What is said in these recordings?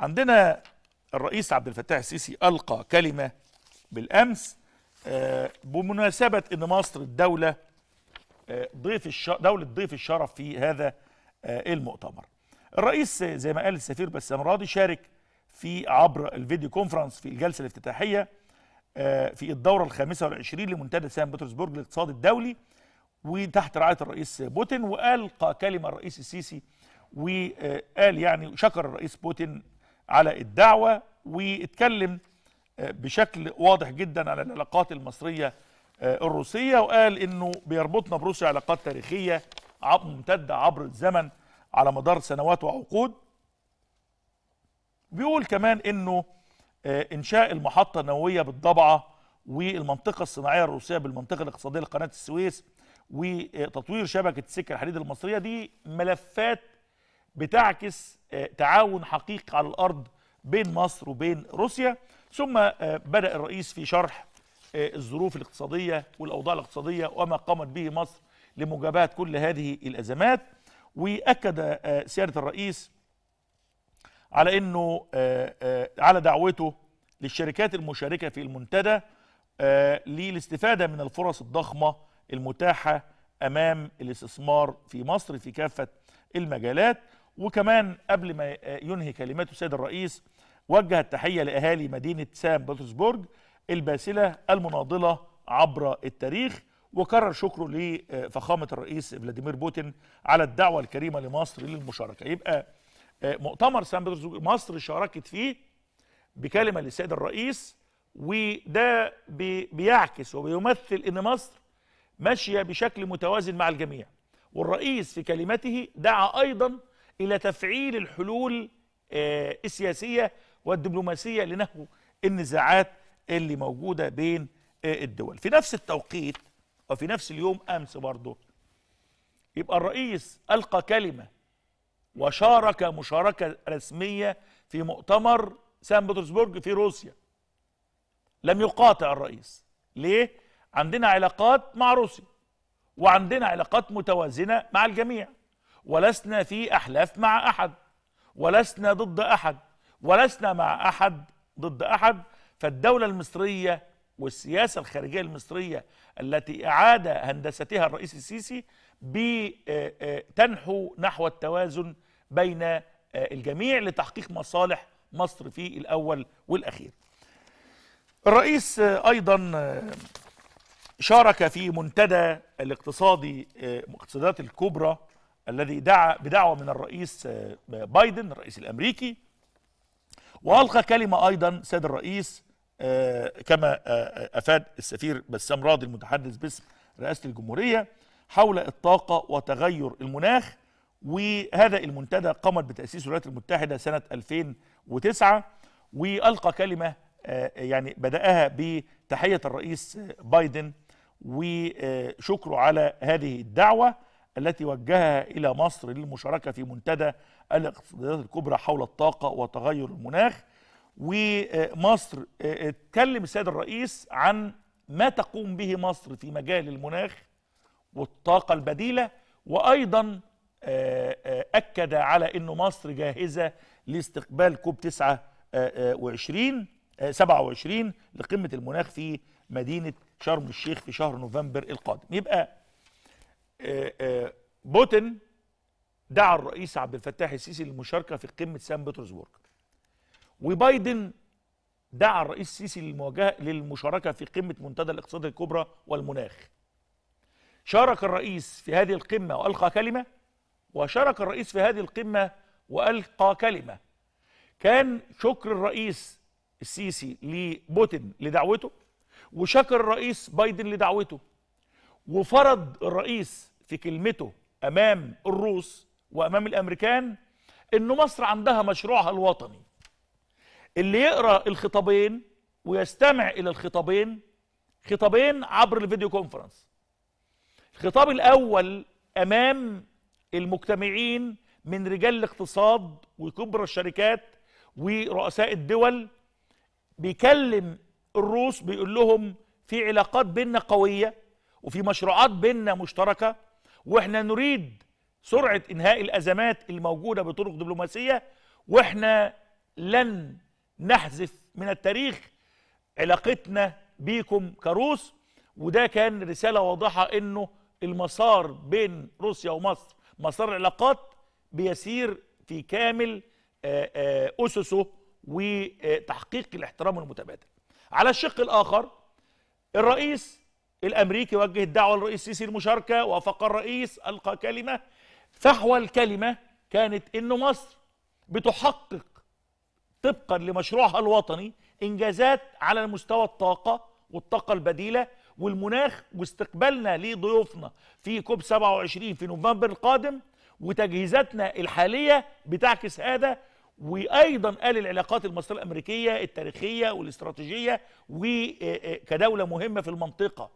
عندنا الرئيس عبد الفتاح السيسي ألقى كلمة بالأمس آه، بمناسبة أن مصر الدولة آه، ضيف دولة ضيف الشرف في هذا آه، المؤتمر الرئيس زي ما قال السفير بسام راضي شارك في عبر الفيديو كونفرنس في الجلسة الافتتاحية في الدورة ال 25 لمنتدى سان بطرسبرج الاقتصاد الدولي وتحت رعاية الرئيس بوتين وألقى كلمة الرئيس السيسي وقال يعني شكر الرئيس بوتين على الدعوة واتكلم آه، بشكل واضح جدا على العلاقات المصرية آه، الروسية وقال انه بيربطنا بروسيا علاقات تاريخية ممتدة عبر الزمن على مدار سنوات وعقود بيقول كمان انه آه، انشاء المحطة النووية بالضبعة والمنطقة الصناعية الروسية بالمنطقة الاقتصادية لقناة السويس وتطوير شبكة السكة الحديد المصرية دي ملفات بتعكس آه، تعاون حقيقي على الأرض بين مصر وبين روسيا ثم آه، بدأ الرئيس في شرح آه، الظروف الاقتصادية والأوضاع الاقتصادية وما قامت به مصر لمجابهة كل هذه الأزمات وأكد سيادة الرئيس على أنه على دعوته للشركات المشاركة في المنتدى للاستفادة من الفرص الضخمة المتاحة أمام الاستثمار في مصر في كافة المجالات وكمان قبل ما ينهي كلماته السيد الرئيس وجه التحية لأهالي مدينة سان بطرسبورغ الباسلة المناضلة عبر التاريخ وكرر شكره لفخامة الرئيس فلاديمير بوتين على الدعوة الكريمة لمصر للمشاركة يبقى آه، مؤتمر سان بطرسبورغ مصر شاركت فيه بكلمة للسيد الرئيس وده بيعكس وبيمثل ان مصر ماشية بشكل متوازن مع الجميع والرئيس في كلمته دعا أيضا إلى تفعيل الحلول آه، السياسية والدبلوماسية لنهو النزاعات اللي موجودة بين آه، الدول في نفس التوقيت وفي نفس اليوم أمس برضه يبقى الرئيس ألقى كلمة وشارك مشاركة رسمية في مؤتمر سان بطرسبرج في روسيا لم يقاطع الرئيس ليه؟ عندنا علاقات مع روسيا وعندنا علاقات متوازنة مع الجميع ولسنا في أحلاف مع أحد ولسنا ضد أحد ولسنا مع أحد ضد أحد فالدولة المصرية والسياسة الخارجية المصرية التي أعاد هندستها الرئيس السيسي آه، آه، تنحو نحو التوازن بين آه، الجميع لتحقيق مصالح مصر في الأول والأخير الرئيس أيضا شارك في منتدى الاقتصادي اقتصادات الكبرى الذي دعا بدعوة من الرئيس آه، بايدن الرئيس الأمريكي وألقى كلمة أيضا سيد الرئيس آه، كما آه، أفاد السفير بسام راضي المتحدث باسم رئاسة الجمهورية حول الطاقة وتغير المناخ وهذا المنتدى قامت بتأسيس الولايات المتحدة سنة 2009 وألقى كلمة يعني بدأها بتحية الرئيس بايدن وشكره على هذه الدعوة التي وجهها إلى مصر للمشاركة في منتدى الاقتصاديات الكبرى حول الطاقة وتغير المناخ ومصر آه، اتكلم السيد الرئيس عن ما تقوم به مصر في مجال المناخ والطاقة البديلة وأيضا آه، آه، أكد على أن مصر جاهزة لاستقبال كوب 29 27 لقمة المناخ في مدينة شرم الشيخ في شهر نوفمبر القادم يبقى آه، آه، بوتين دعا الرئيس عبد الفتاح السيسي للمشاركه في قمه سان بطرسبورغ وبايدن دعا الرئيس السيسي للمواجهه للمشاركه في قمه منتدى الاقتصاد الكبرى والمناخ شارك الرئيس في هذه القمه والقى كلمه وشارك الرئيس في هذه القمه والقى كلمه كان شكر الرئيس السيسي لبوتين لدعوته وشكر الرئيس بايدن لدعوته وفرض الرئيس في كلمته امام الروس وامام الامريكان ان مصر عندها مشروعها الوطني اللي يقرا الخطابين ويستمع الى الخطابين خطابين عبر الفيديو كونفرنس الخطاب الاول امام المجتمعين من رجال الاقتصاد وكبرى الشركات ورؤساء الدول بيكلم الروس بيقول لهم في علاقات بيننا قويه وفي مشروعات بيننا مشتركه واحنا نريد سرعه انهاء الازمات الموجوده بطرق دبلوماسيه واحنا لن نحذف من التاريخ علاقتنا بيكم كروس وده كان رساله واضحه انه المسار بين روسيا ومصر مسار العلاقات بيسير في كامل آه، آه، اسسه وتحقيق الاحترام المتبادل على الشق الاخر الرئيس الامريكي وجه الدعوه للرئيس السيسي المشاركه وافق الرئيس القى كلمه فحوى الكلمه كانت ان مصر بتحقق طبقا لمشروعها الوطني انجازات على مستوى الطاقه والطاقه البديله والمناخ واستقبالنا لضيوفنا في كوب 27 في نوفمبر القادم وتجهيزاتنا الحاليه بتعكس هذا وايضا قال العلاقات المصريه الامريكيه التاريخيه والاستراتيجيه وكدوله مهمه في المنطقه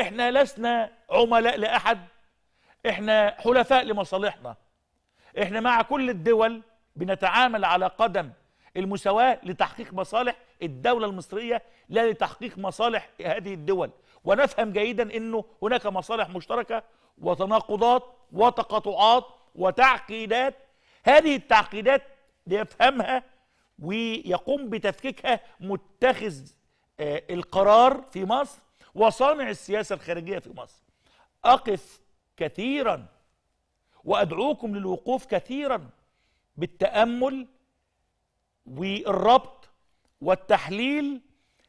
احنا لسنا عملاء لأحد احنا حلفاء لمصالحنا احنا مع كل الدول بنتعامل على قدم المساواة لتحقيق مصالح الدولة المصرية لا لتحقيق مصالح هذه الدول ونفهم جيدا انه هناك مصالح مشتركة وتناقضات وتقاطعات وتعقيدات هذه التعقيدات ليفهمها ويقوم بتفكيكها متخذ آه، القرار في مصر وصانع السياسة الخارجية في مصر أقف كثيرا وأدعوكم للوقوف كثيرا بالتأمل والربط والتحليل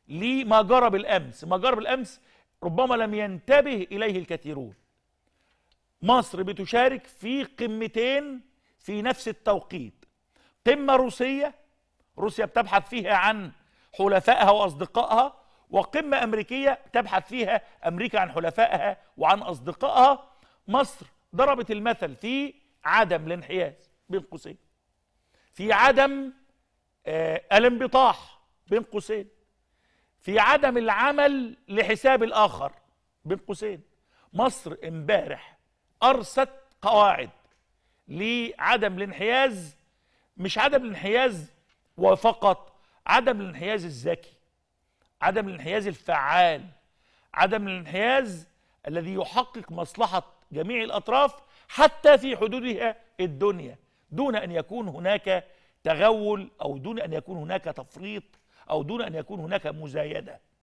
لما جرى بالأمس ما جرى بالأمس ربما لم ينتبه إليه الكثيرون مصر بتشارك في قمتين في نفس التوقيت قمة روسية روسيا بتبحث فيها عن حلفائها وأصدقائها وقمة أمريكية تبحث فيها أمريكا عن حلفائها وعن أصدقائها مصر ضربت المثل في عدم الانحياز بين قوسين في عدم آه الانبطاح بين قوسين في عدم العمل لحساب الآخر بين قوسين مصر امبارح أرست قواعد لعدم الانحياز مش عدم الانحياز وفقط عدم الانحياز الذكي عدم الانحياز الفعال عدم الانحياز الذي يحقق مصلحة جميع الأطراف حتى في حدودها الدنيا دون أن يكون هناك تغول أو دون أن يكون هناك تفريط أو دون أن يكون هناك مزايدة